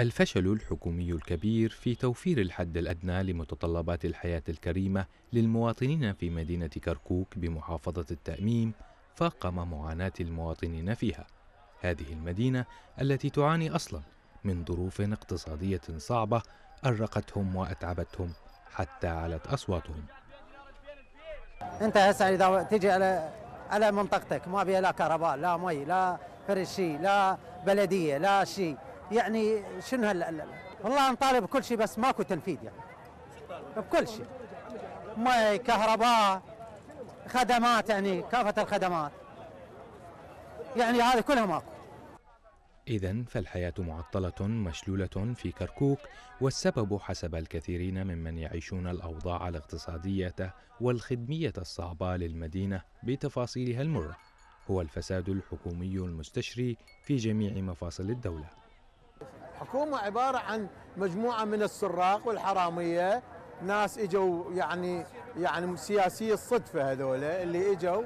الفشل الحكومي الكبير في توفير الحد الأدنى لمتطلبات الحياة الكريمة للمواطنين في مدينة كركوك بمحافظة التأميم فاقم معاناة المواطنين فيها. هذه المدينة التي تعاني أصلاً من ظروف اقتصادية صعبة أرقتهم وأتعبتهم حتى علت أصواتهم. أنت هسه إذا تجي على على منطقتك ما بيها لا كهرباء لا مي لا فرشي لا بلدية لا شيء يعني شنو هال والله نطالب بكل شيء بس ماكو تنفيذ يعني بكل شيء مي كهرباء خدمات يعني كافه الخدمات يعني هذه كلها ماكو إذا فالحياة معطلة مشلولة في كركوك والسبب حسب الكثيرين ممن يعيشون الأوضاع الاقتصادية والخدمية الصعبة للمدينة بتفاصيلها المرة هو الفساد الحكومي المستشري في جميع مفاصل الدولة الحكومة عبارة عن مجموعة من السراق والحرامية ناس اجوا يعني يعني سياسي الصدفة هذول اللي اجوا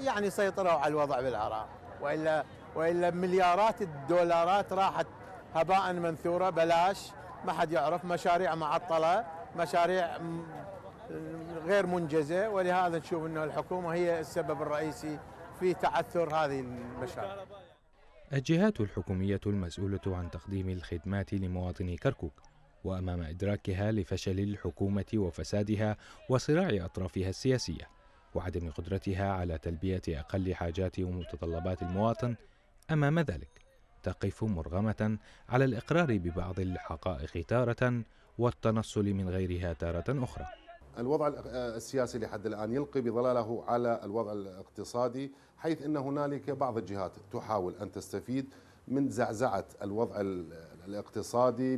يعني سيطروا على الوضع بالعراق والا والا مليارات الدولارات راحت هباء منثورة بلاش ما حد يعرف مشاريع معطلة مشاريع غير منجزة ولهذا نشوف أنه الحكومة هي السبب الرئيسي في تعثر هذه المشاريع الجهات الحكومية المسؤولة عن تقديم الخدمات لمواطني كركوك وأمام إدراكها لفشل الحكومة وفسادها وصراع أطرافها السياسية وعدم قدرتها على تلبية أقل حاجات ومتطلبات المواطن أمام ذلك تقف مرغمة على الإقرار ببعض الحقائق تارة والتنصل من غيرها تارة أخرى الوضع آه، السياسي لحد الآن يلقي بظلاله على الوضع الاقتصادي حيث أن هنالك بعض الجهات تحاول أن تستفيد من زعزعة الوضع الاقتصادي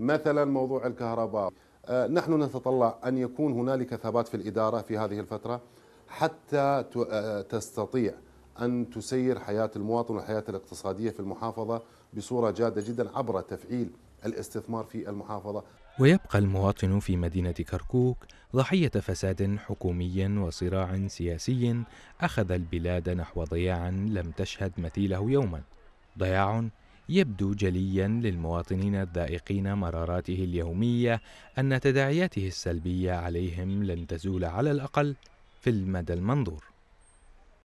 بمثلا موضوع الكهرباء آه، نحن نتطلع أن يكون هنالك ثبات في الإدارة في هذه الفترة حتى آه، تستطيع أن تسير حياة المواطن والحياة الاقتصادية في المحافظة بصورة جادة جدا عبر تفعيل الاستثمار في المحافظة ويبقى المواطن في مدينة كركوك ضحية فساد حكومي وصراع سياسي أخذ البلاد نحو ضياع لم تشهد مثيله يوما ضياع يبدو جليا للمواطنين الذائقين مراراته اليومية أن تداعياته السلبية عليهم لن تزول على الأقل في المدى المنظور